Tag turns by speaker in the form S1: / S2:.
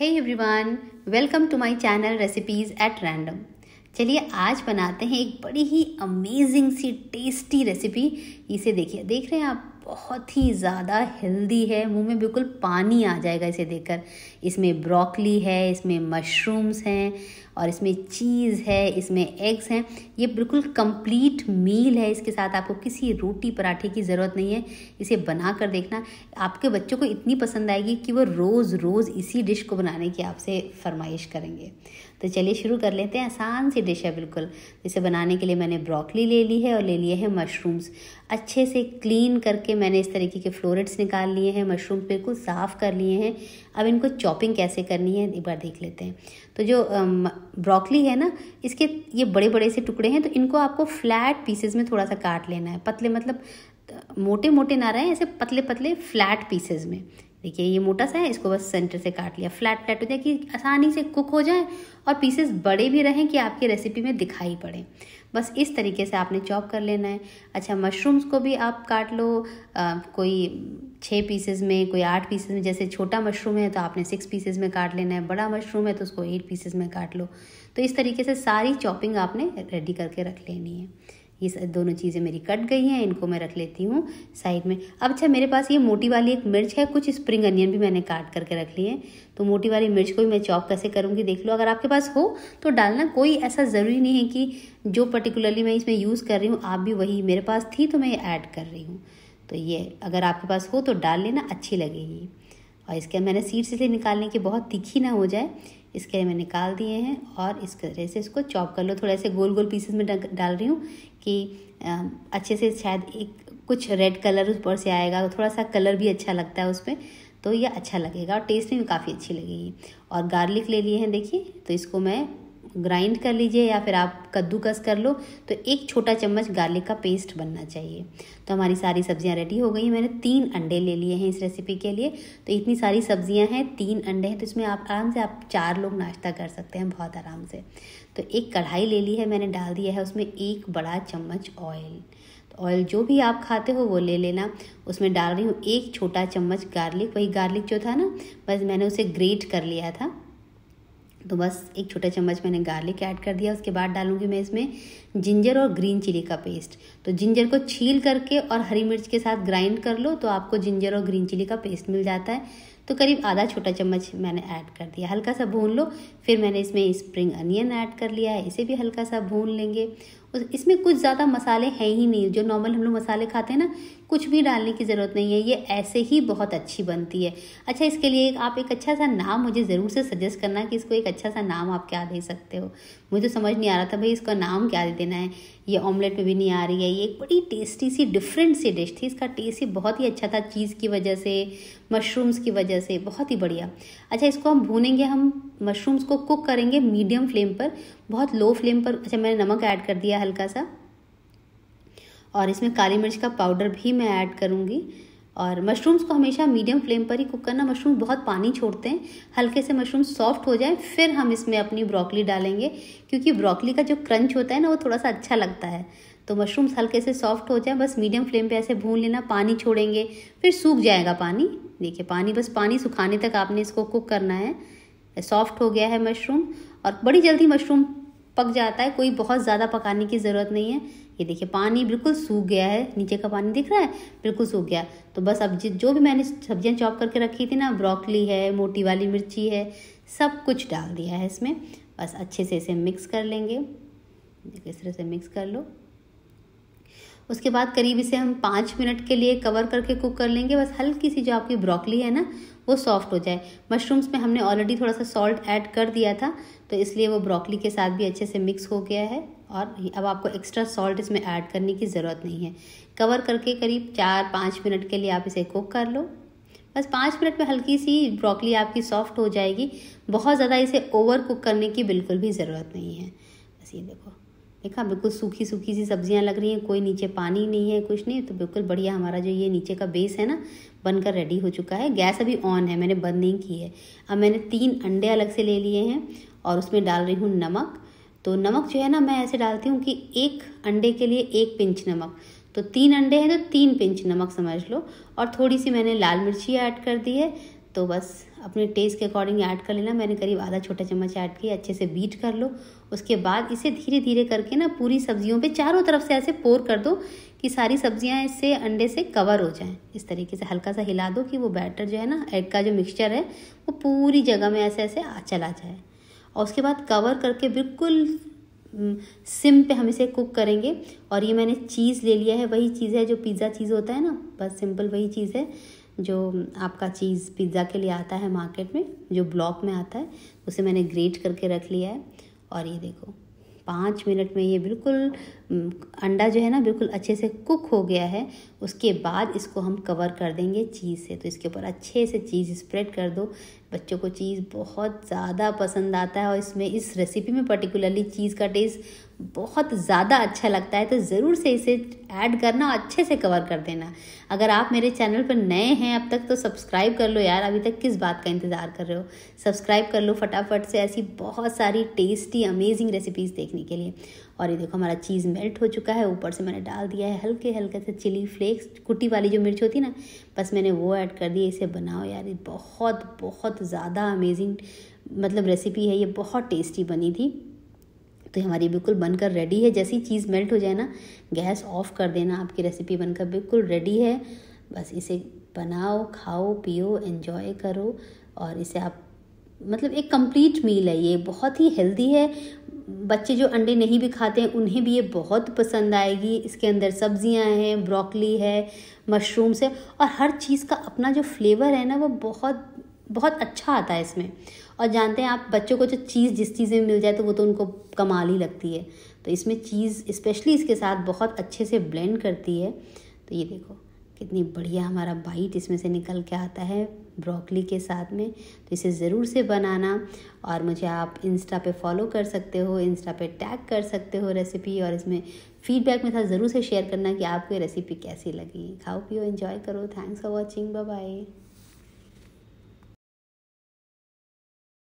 S1: hey everyone welcome to my channel recipes at random चलिए आज बनाते हैं एक बड़ी ही अमेजिंग सी टेस्टी रेसिपी इसे देखिए देख रहे हैं आप बहुत ही ज़्यादा हेल्दी है मुंह में बिल्कुल पानी आ जाएगा इसे देखकर इसमें ब्रोकली है इसमें मशरूम्स हैं और इसमें चीज़ है इसमें एग्स हैं ये बिल्कुल कंप्लीट मील है इसके साथ आपको किसी रोटी पराठे की ज़रूरत नहीं है इसे बना कर देखना आपके बच्चों को इतनी पसंद आएगी कि वो रोज़ रोज़ इसी डिश को बनाने की आपसे फरमाइश करेंगे तो चलिए शुरू कर लेते हैं आसान सी डिश है बिल्कुल इसे बनाने के लिए मैंने ब्रोकली ले ली है और ले लिए हैं मशरूम्स अच्छे से क्लीन करके मैंने इस तरीके के फ्लोरेट्स निकाल लिए हैं मशरूम बिल्कुल साफ़ कर लिए हैं अब इनको चॉपिंग कैसे करनी है एक बार देख लेते हैं तो जो ब्रोकली है ना इसके ये बड़े बड़े से टुकड़े हैं तो इनको आपको फ्लैट पीसेज में थोड़ा सा काट लेना है पतले मतलब मोटे मोटे ना रहे ऐसे पतले पतले फ्लैट पीसेज में देखिए ये मोटा सा है इसको बस सेंटर से काट लिया फ्लैट फ्लैट हो जाए कि आसानी से कुक हो जाए और पीसेस बड़े भी रहें कि आपकी रेसिपी में दिखाई पड़े बस इस तरीके से आपने चॉप कर लेना है अच्छा मशरूम्स को भी आप काट लो आ, कोई छः पीसेस में कोई आठ पीसेस में जैसे छोटा मशरूम है तो आपने सिक्स पीसेस में काट लेना है बड़ा मशरूम है तो उसको एट पीसेस में काट लो तो इस तरीके से सारी चॉपिंग आपने रेडी करके रख लेनी है ये दोनों चीज़ें मेरी कट गई हैं इनको मैं रख लेती हूँ साइड में अब अच्छा मेरे पास ये मोटी वाली एक मिर्च है कुछ स्प्रिंग अनियन भी मैंने काट करके रख ली हैं तो मोटी वाली मिर्च को भी मैं चॉप कैसे करूँगी देख लो अगर आपके पास हो तो डालना कोई ऐसा ज़रूरी नहीं है कि जो पर्टिकुलरली मैं इसमें यूज़ कर रही हूँ आप भी वही मेरे पास थी तो मैं ऐड कर रही हूँ तो ये अगर आपके पास हो तो डाल लेना अच्छी लगेगी और इसके मैंने सीड्स इसलिए निकालने की बहुत तीखी ना हो जाए इसके लिए मैं निकाल दिए हैं और इस तरह से इसको चॉप कर लो थोड़ा से गोल गोल पीसेस में डाल रही हूँ कि अच्छे से शायद एक कुछ रेड कलर ऊपर से आएगा तो थोड़ा सा कलर भी अच्छा लगता है उस पर तो ये अच्छा लगेगा और टेस्ट में भी काफ़ी अच्छी लगेगी और गार्लिक ले लिए हैं देखिए तो इसको मैं ग्राइंड कर लीजिए या फिर आप कद्दूकस कर लो तो एक छोटा चम्मच गार्लिक का पेस्ट बनना चाहिए तो हमारी सारी सब्जियां रेडी हो गई मैंने तीन अंडे ले लिए हैं इस रेसिपी के लिए तो इतनी सारी सब्जियां हैं तीन अंडे हैं तो इसमें आप आराम से आप चार लोग नाश्ता कर सकते हैं बहुत आराम से तो एक कढ़ाई ले ली है मैंने डाल दिया है उसमें एक बड़ा चम्मच ऑयल ऑयल तो जो भी आप खाते हो वो ले लेना उसमें डाल रही हूँ एक छोटा चम्मच गार्लिक वही गार्लिक जो था ना बस मैंने उसे ग्रेट कर लिया था तो बस एक छोटा चम्मच मैंने गार्लिक ऐड कर दिया उसके बाद डालूंगी मैं इसमें जिंजर और ग्रीन चिली का पेस्ट तो जिंजर को छील करके और हरी मिर्च के साथ ग्राइंड कर लो तो आपको जिंजर और ग्रीन चिली का पेस्ट मिल जाता है तो करीब आधा छोटा चम्मच मैंने ऐड कर दिया हल्का सा भून लो फिर मैंने इसमें स्प्रिंग अनियन ऐड कर लिया है इसे भी हल्का सा भून लेंगे इसमें कुछ ज़्यादा मसाले हैं ही नहीं जो नॉर्मल हम लोग मसाले खाते हैं ना कुछ भी डालने की ज़रूरत नहीं है ये ऐसे ही बहुत अच्छी बनती है अच्छा इसके लिए आप एक अच्छा सा नाम मुझे ज़रूर से सजेस्ट करना कि इसको एक अच्छा सा नाम आप क्या दे सकते हो मुझे तो समझ नहीं आ रहा था भाई इसका नाम क्या दे देना है ये ऑमलेट में भी नहीं आ रही है ये एक बड़ी टेस्टी सी डिफरेंट सी डिश थी इसका टेस्ट ही बहुत ही अच्छा था चीज़ की वजह से मशरूम्स की वजह से बहुत ही बढ़िया अच्छा इसको हम भूनेंगे हम मशरूम्स को कुक करेंगे मीडियम फ्लेम पर बहुत लो फ्लेम पर अच्छा मैंने नमक ऐड कर दिया लिया हल्का सा और इसमें काली मिर्च का पाउडर भी मैं ऐड करूँगी और मशरूम्स को हमेशा मीडियम फ्लेम पर ही कुक करना मशरूम बहुत पानी छोड़ते हैं हल्के से मशरूम सॉफ्ट हो जाए फिर हम इसमें अपनी ब्रोकली डालेंगे क्योंकि ब्रोकली का जो क्रंच होता है ना वो थोड़ा सा अच्छा लगता है तो मशरूम्स हल्के से सॉफ्ट हो जाए बस मीडियम फ्लेम पे ऐसे भून लेना पानी छोड़ेंगे फिर सूख जाएगा पानी देखिए पानी बस पानी सुखाने तक आपने इसको कुक करना है सॉफ्ट हो गया है मशरूम और बड़ी जल्दी मशरूम पक जाता है कोई बहुत ज़्यादा पकाने की ज़रूरत नहीं है ये देखिए पानी बिल्कुल सूख गया है नीचे का पानी दिख रहा है बिल्कुल सूख गया तो बस अब जो भी मैंने सब्जियां चॉप करके रखी थी ना ब्रोकली है मोटी वाली मिर्ची है सब कुछ डाल दिया है इसमें बस अच्छे से इसे मिक्स कर लेंगे इस तरह से मिक्स कर लो उसके बाद करीब इसे हम पाँच मिनट के लिए कवर करके कुक कर लेंगे बस हल्की सी जो आपकी ब्रोकली है ना वो सॉफ्ट हो जाए मशरूम्स में हमने ऑलरेडी थोड़ा सा सॉल्ट ऐड कर दिया था तो इसलिए वो ब्रोकली के साथ भी अच्छे से मिक्स हो गया है और अब आपको एक्स्ट्रा सॉल्ट इसमें ऐड करने की ज़रूरत नहीं है कवर करके करीब चार पाँच मिनट के लिए आप इसे कुक कर लो बस पाँच मिनट में हल्की सी ब्रोकली आपकी सॉफ्ट हो जाएगी बहुत ज़्यादा इसे ओवर कुक करने की बिल्कुल भी ज़रूरत नहीं है बस ये देखो देखा बिल्कुल सूखी सूखी सी सब्जियां लग रही हैं कोई नीचे पानी नहीं है कुछ नहीं तो बिल्कुल बढ़िया हमारा जो ये नीचे का बेस है ना बनकर रेडी हो चुका है गैस अभी ऑन है मैंने बंद नहीं की है अब मैंने तीन अंडे अलग से ले लिए हैं और उसमें डाल रही हूँ नमक तो नमक जो है ना मैं ऐसे डालती हूँ कि एक अंडे के लिए एक पिंच नमक तो तीन अंडे हैं तो तीन पिंच नमक समझ लो और थोड़ी सी मैंने लाल मिर्ची ऐड कर दी है तो बस अपने टेस्ट के अकॉर्डिंग ऐड कर लेना मैंने करीब आधा छोटा चम्मच ऐड किया अच्छे से बीट कर लो उसके बाद इसे धीरे धीरे करके ना पूरी सब्जियों पे चारों तरफ से ऐसे पोर कर दो कि सारी सब्जियां इससे अंडे से कवर हो जाएं इस तरीके से हल्का सा हिला दो कि वो बैटर जो है ना एग का जो मिक्सचर है वो पूरी जगह में ऐसे ऐसे चला जाए और उसके बाद कवर करके बिल्कुल सिम पे हम इसे कुक करेंगे और ये मैंने चीज़ ले लिया है वही चीज़ है जो पिज़्ज़ा चीज़ होता है ना बस सिंपल वही चीज़ है जो आपका चीज़ पिज़्ज़ा के लिए आता है मार्केट में जो ब्लॉक में आता है उसे मैंने ग्रेट करके रख लिया है और ये देखो पाँच मिनट में ये बिल्कुल अंडा जो है ना बिल्कुल अच्छे से कुक हो गया है उसके बाद इसको हम कवर कर देंगे चीज़ से तो इसके ऊपर अच्छे से चीज़ स्प्रेड कर दो बच्चों को चीज़ बहुत ज़्यादा पसंद आता है और इसमें इस रेसिपी में पर्टिकुलरली चीज़ का टेस्ट बहुत ज़्यादा अच्छा लगता है तो ज़रूर से इसे ऐड करना और अच्छे से कवर कर देना अगर आप मेरे चैनल पर नए हैं अब तक तो सब्सक्राइब कर लो यार अभी तक किस बात का इंतज़ार कर रहे हो सब्सक्राइब कर लो फटाफट से ऐसी बहुत सारी टेस्टी अमेजिंग रेसिपीज़ देखने के लिए और ये देखो हमारा चीज़ मेल्ट हो चुका है ऊपर से मैंने डाल दिया है हल्के हल्के से चिली फ्लेक्स कुटी वाली जो मिर्च होती है ना बस मैंने वो ऐड कर दी इसे बनाओ यार ये बहुत बहुत ज़्यादा अमेजिंग मतलब रेसिपी है ये बहुत टेस्टी बनी थी तो हमारी बिल्कुल बनकर रेडी है जैसी चीज़ मेल्ट हो जाए ना गैस ऑफ कर देना आपकी रेसिपी बनकर बिल्कुल रेडी है बस इसे बनाओ खाओ पियो एंजॉय करो और इसे आप मतलब एक कंप्लीट मील है ये बहुत ही हेल्दी है बच्चे जो अंडे नहीं भी खाते हैं उन्हें भी ये बहुत पसंद आएगी इसके अंदर सब्जियां हैं ब्रोकली है मशरूम्स है और हर चीज़ का अपना जो फ्लेवर है ना वो बहुत बहुत अच्छा आता है इसमें और जानते हैं आप बच्चों को जो चीज़ जिस चीज़ में मिल जाए तो वो तो उनको कमाल ही लगती है तो इसमें चीज़ स्पेशली इसके साथ बहुत अच्छे से ब्लेंड करती है तो ये देखो कितनी बढ़िया हमारा बाइट इसमें से निकल के आता है ब्रोकली के साथ में तो इसे ज़रूर से बनाना और मुझे आप इंस्टा पे फॉलो कर सकते हो इंस्टा पे टैग कर सकते हो रेसिपी और इसमें फीडबैक में था ज़रूर से शेयर करना कि आपको ये रेसिपी कैसी लगी खाओ पियो एंजॉय करो थैंक्स फॉर वॉचिंग बाय